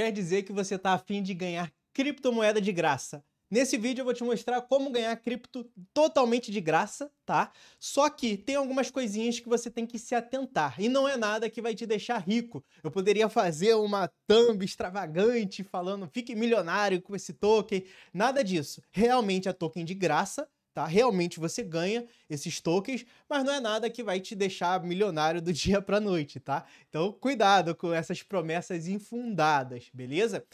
quer dizer que você está afim de ganhar criptomoeda de graça. Nesse vídeo eu vou te mostrar como ganhar cripto totalmente de graça, tá? Só que tem algumas coisinhas que você tem que se atentar e não é nada que vai te deixar rico. Eu poderia fazer uma thumb extravagante falando fique milionário com esse token, nada disso. Realmente é token de graça, tá? Realmente você ganha esses tokens, mas não é nada que vai te deixar milionário do dia para noite, tá? Então, cuidado com essas promessas infundadas, beleza?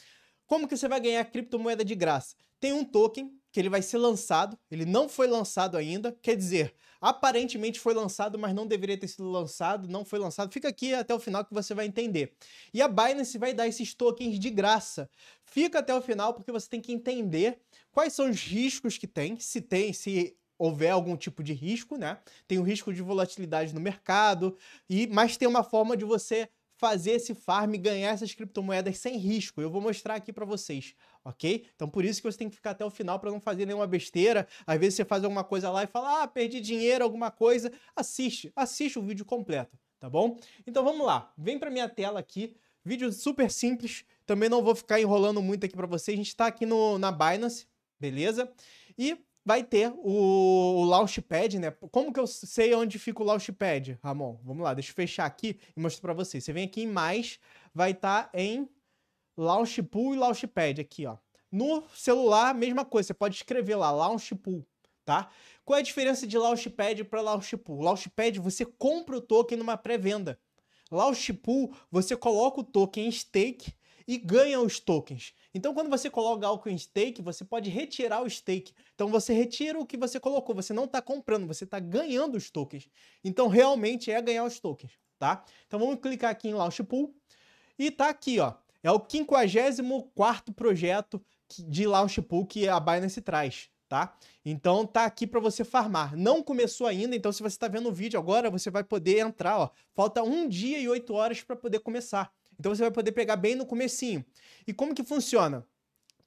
Como que você vai ganhar criptomoeda de graça? Tem um token que ele vai ser lançado, ele não foi lançado ainda, quer dizer, aparentemente foi lançado, mas não deveria ter sido lançado, não foi lançado. Fica aqui até o final que você vai entender. E a Binance vai dar esses tokens de graça. Fica até o final porque você tem que entender quais são os riscos que tem, se tem, se houver algum tipo de risco, né? Tem o risco de volatilidade no mercado e mas tem uma forma de você fazer esse farm e ganhar essas criptomoedas sem risco. Eu vou mostrar aqui para vocês, ok? Então por isso que você tem que ficar até o final para não fazer nenhuma besteira. Às vezes você faz alguma coisa lá e fala, ah, perdi dinheiro, alguma coisa. Assiste, assiste o vídeo completo, tá bom? Então vamos lá, vem para minha tela aqui. Vídeo super simples, também não vou ficar enrolando muito aqui para vocês. A gente está aqui no, na Binance, beleza? E vai ter o, o Launchpad, né? Como que eu sei onde fica o Launchpad, Ramon? Vamos lá, deixa eu fechar aqui e mostrar para vocês. Você vem aqui em mais, vai estar tá em Launchpool e Launchpad aqui, ó. No celular, mesma coisa, você pode escrever lá, Launchpool tá? Qual é a diferença de Launchpad para Launchpool? Launchpad você compra o token numa pré-venda. Launchpool você coloca o token em stake e ganha os tokens. Então, quando você coloca algo em stake, você pode retirar o stake. Então, você retira o que você colocou, você não está comprando, você está ganhando os tokens. Então, realmente é ganhar os tokens, tá? Então, vamos clicar aqui em Launch Pool e tá aqui, ó. É o 54 projeto de Launch Pool que a Binance traz, tá? Então tá aqui para você farmar. Não começou ainda, então se você está vendo o vídeo agora, você vai poder entrar, ó. Falta um dia e oito horas para poder começar. Então você vai poder pegar bem no comecinho. E como que funciona?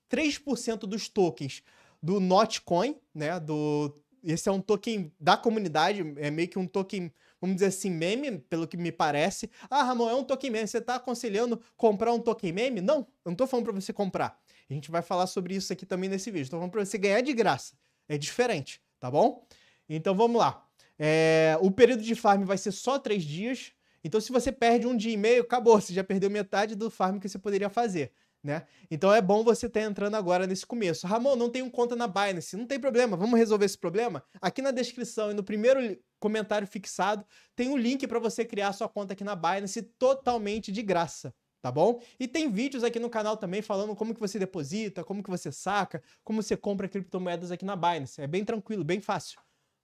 3% dos tokens do Notcoin, né, do esse é um token da comunidade, é meio que um token, vamos dizer assim, meme, pelo que me parece. Ah, Ramon, é um token meme, você está aconselhando comprar um token meme? Não, eu não estou falando para você comprar. A gente vai falar sobre isso aqui também nesse vídeo. Estou falando para você ganhar de graça. É diferente, tá bom? Então vamos lá. É, o período de farm vai ser só três dias, então, se você perde um dia e meio, acabou, você já perdeu metade do farm que você poderia fazer. Né? Então é bom você estar tá entrando agora nesse começo. Ramon, não tenho conta na Binance. Não tem problema, vamos resolver esse problema? Aqui na descrição e no primeiro comentário fixado tem um link para você criar sua conta aqui na Binance totalmente de graça. Tá bom? E tem vídeos aqui no canal também falando como que você deposita, como que você saca, como você compra criptomoedas aqui na Binance. É bem tranquilo, bem fácil.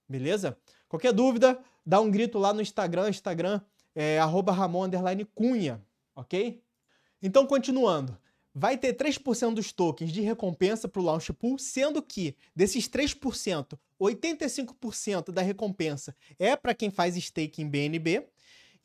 Beleza? Qualquer dúvida, dá um grito lá no Instagram, Instagram é, arroba Ramon underline Cunha, ok? Então, continuando. Vai ter 3% dos tokens de recompensa para o Launch Pool, sendo que desses 3%, 85% da recompensa é para quem faz stake em BNB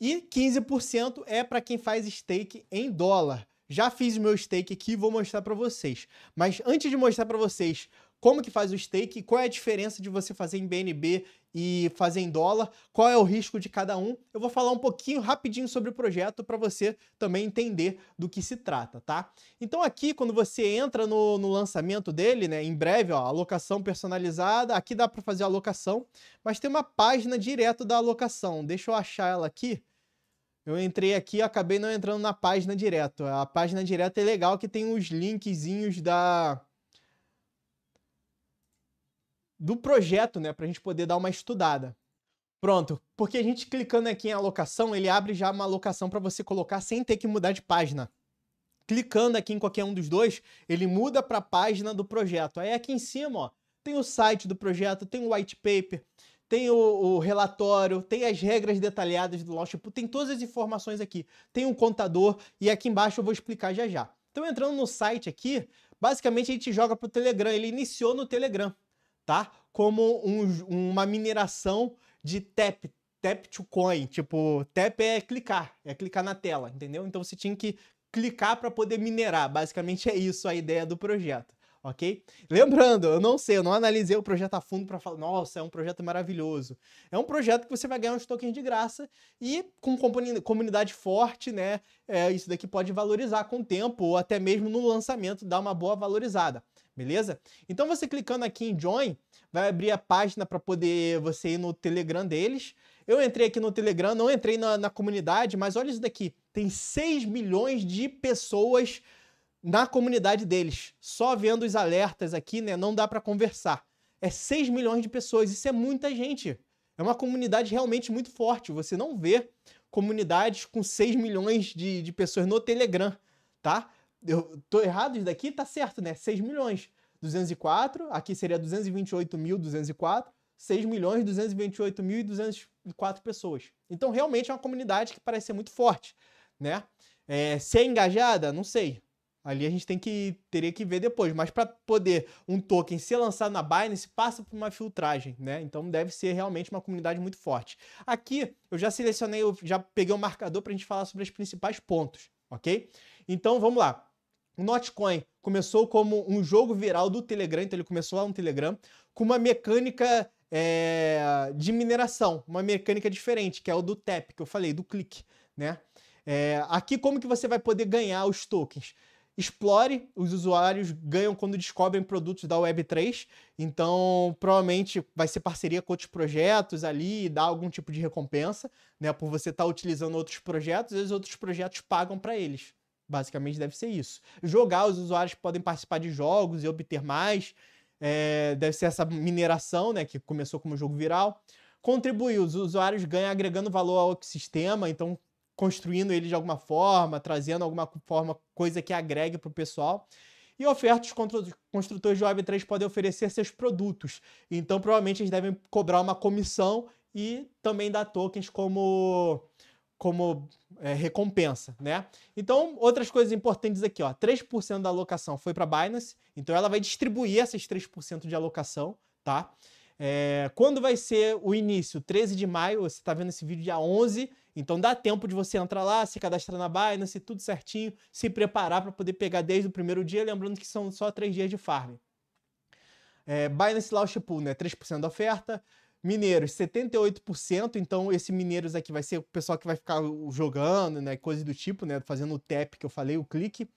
e 15% é para quem faz stake em dólar. Já fiz o meu stake aqui e vou mostrar para vocês. Mas antes de mostrar para vocês como que faz o stake, qual é a diferença de você fazer em BNB e fazer em dólar, qual é o risco de cada um. Eu vou falar um pouquinho rapidinho sobre o projeto para você também entender do que se trata, tá? Então aqui, quando você entra no, no lançamento dele, né, em breve, ó, alocação personalizada, aqui dá para fazer a alocação, mas tem uma página direto da alocação. Deixa eu achar ela aqui. Eu entrei aqui e acabei não entrando na página direto. A página direta é legal que tem os linkzinhos da do projeto, né, para a gente poder dar uma estudada. Pronto, porque a gente clicando aqui em alocação, ele abre já uma alocação para você colocar sem ter que mudar de página. Clicando aqui em qualquer um dos dois, ele muda para a página do projeto. Aí aqui em cima, ó, tem o site do projeto, tem o white paper, tem o, o, relatório, tem as regras detalhadas do Launchpad, tem todas as informações aqui. Tem um contador e aqui embaixo eu vou explicar já já. Então entrando no site aqui, basicamente a gente joga para o Telegram, ele iniciou no Telegram, tá? como um, uma mineração de tap, tap to coin. Tipo, tap é clicar, é clicar na tela, entendeu? Então você tinha que clicar para poder minerar. Basicamente é isso a ideia do projeto ok? Lembrando, eu não sei, eu não analisei o projeto a fundo para falar, nossa, é um projeto maravilhoso. É um projeto que você vai ganhar uns tokens de graça e com comunidade forte, né? É, isso daqui pode valorizar com o tempo ou até mesmo no lançamento dar uma boa valorizada. Beleza? Então você clicando aqui em Join, vai abrir a página para poder você ir no Telegram deles. Eu entrei aqui no Telegram, não entrei na, na comunidade, mas olha isso daqui. Tem 6 milhões de pessoas na comunidade deles. Só vendo os alertas aqui, né, não dá para conversar. É 6 milhões de pessoas, isso é muita gente. É uma comunidade realmente muito forte. Você não vê comunidades com 6 milhões de, de pessoas no Telegram, tá? Eu tô errado isso daqui? Tá certo, né? 6 milhões. 204, aqui seria 228.204, 6 milhões 228.204 pessoas. Então, realmente é uma comunidade que parece ser muito forte, né? É, ser engajada? Não sei. Ali a gente tem que teria que ver depois, mas para poder um token ser lançado na Binance passa por uma filtragem, né? Então deve ser realmente uma comunidade muito forte. Aqui eu já selecionei, eu já peguei o um marcador para a gente falar sobre os principais pontos, ok? Então vamos lá. O Notcoin começou como um jogo viral do Telegram, então ele começou lá no Telegram com uma mecânica é, de mineração, uma mecânica diferente que é o do tap que eu falei, do clique, né? É, aqui como que você vai poder ganhar os tokens? Explore, os usuários ganham quando descobrem produtos da Web3, então provavelmente vai ser parceria com outros projetos ali e dar algum tipo de recompensa, né? Por você estar tá utilizando outros projetos, e os outros projetos pagam para eles. Basicamente deve ser isso. Jogar, os usuários podem participar de jogos e obter mais. É, deve ser essa mineração, né? Que começou como jogo viral. Contribuir, os usuários ganham agregando valor ao ecossistema, então construindo ele de alguma forma, trazendo alguma forma, coisa que agregue para o pessoal. E ofertas os construtores de Web 3 podem oferecer seus produtos. Então, provavelmente, eles devem cobrar uma comissão e também dar tokens como, como é, recompensa, né? Então, outras coisas importantes aqui, ó. 3% da alocação foi para Binance, então ela vai distribuir esses 3% de alocação, tá? É, quando vai ser o início? 13 de maio, você está vendo esse vídeo dia 11, então dá tempo de você entrar lá, se cadastrar na Binance, tudo certinho, se preparar para poder pegar desde o primeiro dia, lembrando que são só três dias de farm. É, Binance Launch Pool, né? 3% da oferta, mineiros 78%, então esse mineiros aqui vai ser o pessoal que vai ficar jogando, né? Coisa do tipo, né? Fazendo o tap que eu falei, o clique.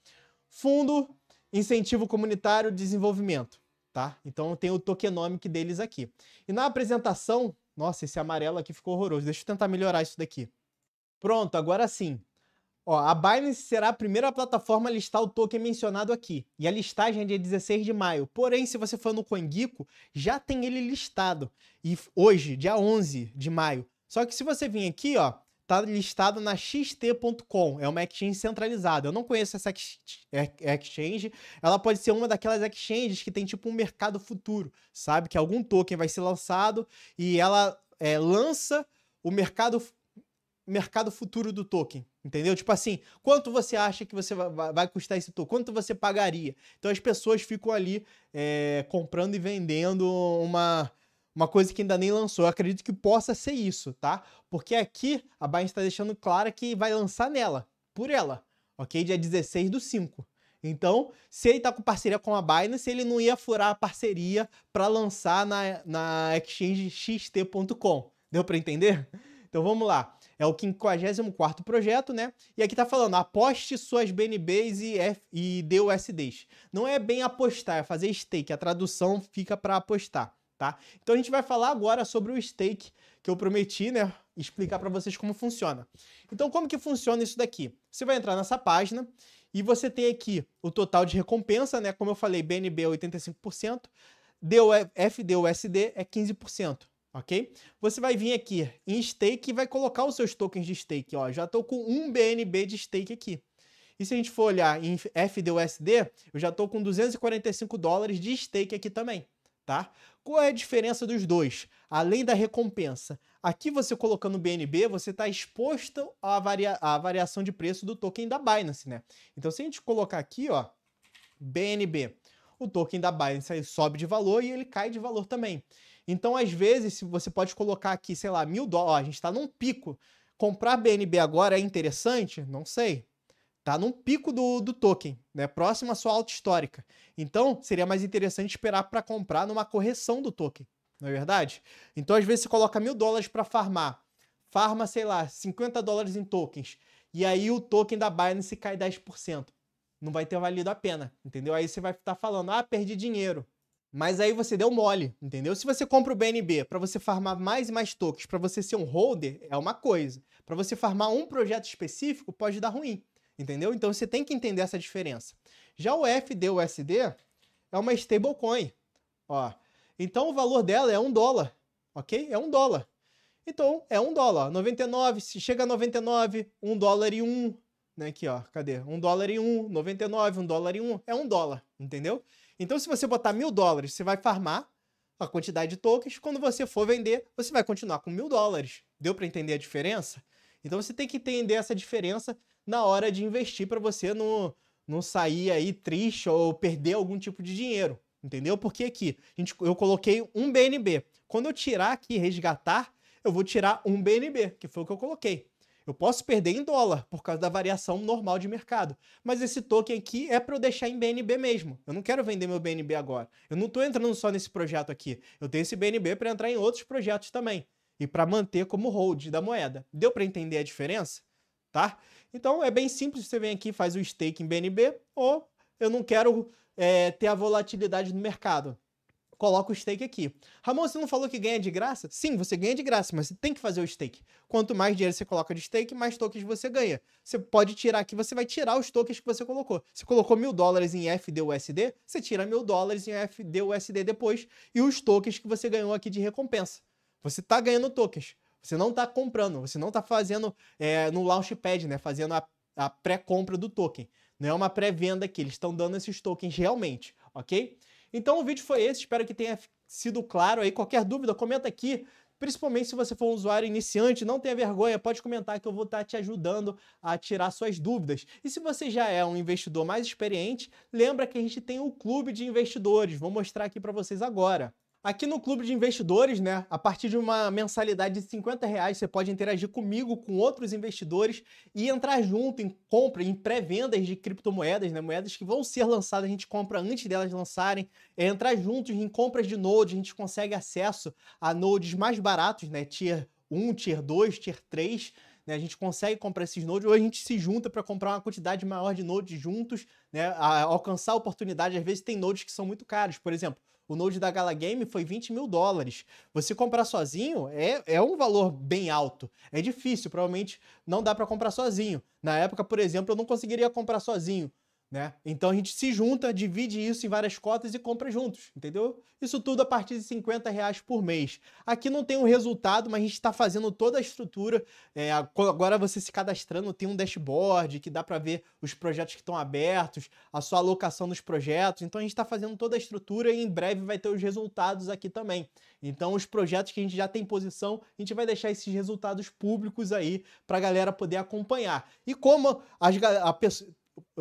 Fundo, incentivo comunitário, desenvolvimento tá? Então tem o tokenomic deles aqui. E na apresentação, nossa, esse amarelo aqui ficou horroroso. Deixa eu tentar melhorar isso daqui. Pronto, agora sim. Ó, a Binance será a primeira plataforma a listar o token mencionado aqui. E a listagem é dia 16 de maio. Porém, se você for no CoinGecko, já tem ele listado. E hoje, dia 11 de maio. Só que se você vir aqui, ó, está listado na xt.com, é uma exchange centralizada. Eu não conheço essa exchange, ela pode ser uma daquelas exchanges que tem tipo um mercado futuro, sabe? Que algum token vai ser lançado e ela é, lança o mercado mercado futuro do token, entendeu? Tipo assim, quanto você acha que você vai, vai custar esse token? Quanto você pagaria? Então as pessoas ficam ali é, comprando e vendendo uma uma coisa que ainda nem lançou. Eu acredito que possa ser isso, tá? Porque aqui a Binance está deixando clara que vai lançar nela, por ela, ok? Dia 16 do 5. Então, se ele está com parceria com a Binance, ele não ia furar a parceria para lançar na, na exchange xt.com. Deu para entender? Então vamos lá. É o 54 projeto, né? E aqui está falando: aposte suas BNBs e, F, e DUSDs. Não é bem apostar, é fazer stake. A tradução fica para apostar tá? Então a gente vai falar agora sobre o stake que eu prometi, né, explicar para vocês como funciona. Então como que funciona isso daqui? Você vai entrar nessa página e você tem aqui o total de recompensa, né, como eu falei, BNB é 85%, FDUSD é 15%. Ok? Você vai vir aqui em stake e vai colocar os seus tokens de stake. Ó, já estou com um BNB de stake aqui. E se a gente for olhar em FDUSD, eu já estou com 245 dólares de stake aqui também tá? Qual é a diferença dos dois? Além da recompensa. Aqui você colocando BNB, você está exposto à, varia à variação de preço do token da Binance, né? Então, se a gente colocar aqui, ó, BNB, o token da Binance sobe de valor e ele cai de valor também. Então, às vezes, se você pode colocar aqui, sei lá, mil dólares, a gente está num pico. Comprar BNB agora é interessante? Não sei. Tá num pico do, do token, né? Próximo à sua alta histórica. Então, seria mais interessante esperar para comprar numa correção do token, não é verdade? Então, às vezes, você coloca mil dólares para farmar. Farma, sei lá, 50 dólares em tokens. E aí o token da Binance cai 10%. Não vai ter valido a pena, entendeu? Aí você vai estar tá falando, ah, perdi dinheiro. Mas aí você deu mole, entendeu? Se você compra o BNB para você farmar mais e mais tokens, para você ser um holder, é uma coisa. Para você farmar um projeto específico, pode dar ruim. Entendeu? Então você tem que entender essa diferença. Já o FDUSD é uma stablecoin. Ó. Então o valor dela é um dólar. Ok? É um dólar. Então é um dólar. 99, se chega a 99, um dólar e um. Né? Aqui, ó. Cadê? Um dólar e um. 99, um dólar e um. É um dólar. Entendeu? Então se você botar mil dólares, você vai farmar a quantidade de tokens. Quando você for vender, você vai continuar com mil dólares. Deu para entender a diferença? Então você tem que entender essa diferença na hora de investir para você não, não sair aí triste ou perder algum tipo de dinheiro, entendeu? Porque aqui gente, eu coloquei um BNB. Quando eu tirar aqui, resgatar, eu vou tirar um BNB, que foi o que eu coloquei. Eu posso perder em dólar por causa da variação normal de mercado, mas esse token aqui é para eu deixar em BNB mesmo. Eu não quero vender meu BNB agora. Eu não estou entrando só nesse projeto aqui. Eu tenho esse BNB para entrar em outros projetos também e para manter como hold da moeda. Deu para entender a diferença? tá? Então é bem simples, você vem aqui faz o stake em BNB ou eu não quero é, ter a volatilidade no mercado. Coloca o stake aqui. Ramon, você não falou que ganha de graça? Sim, você ganha de graça, mas você tem que fazer o stake. Quanto mais dinheiro você coloca de stake, mais tokens você ganha. Você pode tirar aqui, você vai tirar os tokens que você colocou. Você colocou mil dólares em FDUSD, você tira mil dólares em FDUSD depois e os tokens que você ganhou aqui de recompensa. Você está ganhando tokens. Você não está comprando, você não está fazendo é, no Launchpad, né? Fazendo a, a pré-compra do token. Não é uma pré-venda que eles estão dando esses tokens realmente, ok? Então o vídeo foi esse, espero que tenha sido claro aí. Qualquer dúvida, comenta aqui. Principalmente se você for um usuário iniciante, não tenha vergonha, pode comentar que eu vou estar tá te ajudando a tirar suas dúvidas. E se você já é um investidor mais experiente, lembra que a gente tem o um clube de investidores. Vou mostrar aqui para vocês agora. Aqui no Clube de Investidores, né, a partir de uma mensalidade de 50 reais, você pode interagir comigo, com outros investidores e entrar junto em compra, em pré-vendas de criptomoedas, né, moedas que vão ser lançadas, a gente compra antes delas lançarem, é entrar juntos em compras de nodes, a gente consegue acesso a nodes mais baratos, né, tier 1, tier 2, tier 3, né, a gente consegue comprar esses nodes, ou a gente se junta para comprar uma quantidade maior de nodes juntos, né? alcançar oportunidades. Às vezes tem nodes que são muito caros, por exemplo, o Node da Gala Game foi 20 mil dólares. Você comprar sozinho é, é um valor bem alto. É difícil, provavelmente não dá para comprar sozinho. Na época, por exemplo, eu não conseguiria comprar sozinho né? Então a gente se junta, divide isso em várias cotas e compra juntos, entendeu? Isso tudo a partir de 50 reais por mês. Aqui não tem um resultado, mas a gente está fazendo toda a estrutura. É, agora você se cadastrando, tem um dashboard que dá para ver os projetos que estão abertos, a sua alocação nos projetos. Então a gente está fazendo toda a estrutura e em breve vai ter os resultados aqui também. Então os projetos que a gente já tem posição, a gente vai deixar esses resultados públicos aí para a galera poder acompanhar. E como as, a pessoa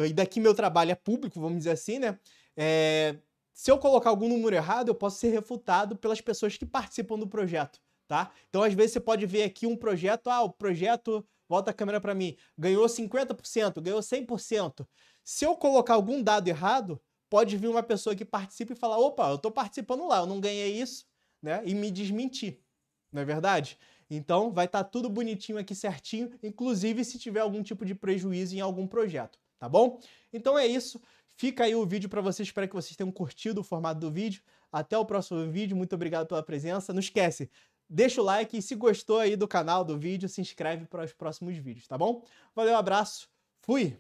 e daqui meu trabalho é público, vamos dizer assim, né? É, se eu colocar algum número errado, eu posso ser refutado pelas pessoas que participam do projeto, tá? Então, às vezes, você pode ver aqui um projeto, ah, o projeto, volta a câmera para mim, ganhou 50%, ganhou 100%. Se eu colocar algum dado errado, pode vir uma pessoa que participa e falar, opa, eu estou participando lá, eu não ganhei isso, né? E me desmentir, não é verdade? Então, vai estar tá tudo bonitinho aqui certinho, inclusive se tiver algum tipo de prejuízo em algum projeto tá bom? Então é isso. Fica aí o vídeo para vocês, espero que vocês tenham curtido o formato do vídeo. Até o próximo vídeo, muito obrigado pela presença. Não esquece, deixa o like e se gostou aí do canal, do vídeo, se inscreve para os próximos vídeos, tá bom? Valeu, abraço, fui!